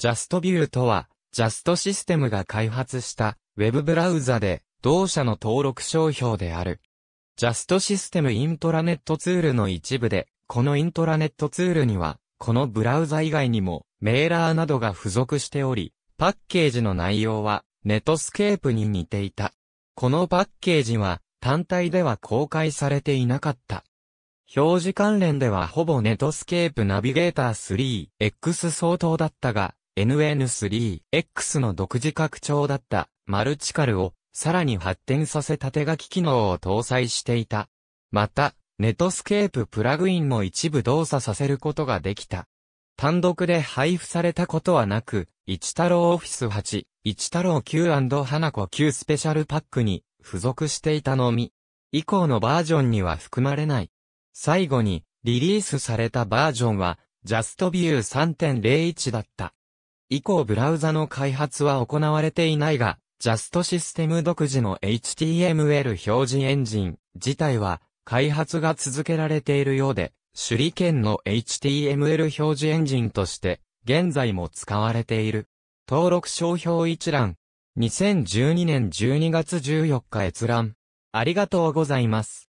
ジャストビューとは、ジャストシステムが開発した、ウェブブラウザで、同社の登録商標である。ジャストシステムイントラネットツールの一部で、このイントラネットツールには、このブラウザ以外にも、メーラーなどが付属しており、パッケージの内容は、ネトスケープに似ていた。このパッケージは、単体では公開されていなかった。表示関連ではほぼネトスケープナビゲーター 3X 相当だったが、NN3X の独自拡張だったマルチカルをさらに発展させ縦書き機能を搭載していた。また、ネトスケーププラグインも一部動作させることができた。単独で配布されたことはなく、一太郎オフィス8、一太郎 Q& 花子 Q スペシャルパックに付属していたのみ。以降のバージョンには含まれない。最後に、リリースされたバージョンは、ジャストビュー3.01だった。以降ブラウザの開発は行われていないが、ジャストシステム独自の HTML 表示エンジン自体は開発が続けられているようで、手裏剣の HTML 表示エンジンとして現在も使われている。登録商標一覧。2012年12月14日閲覧。ありがとうございます。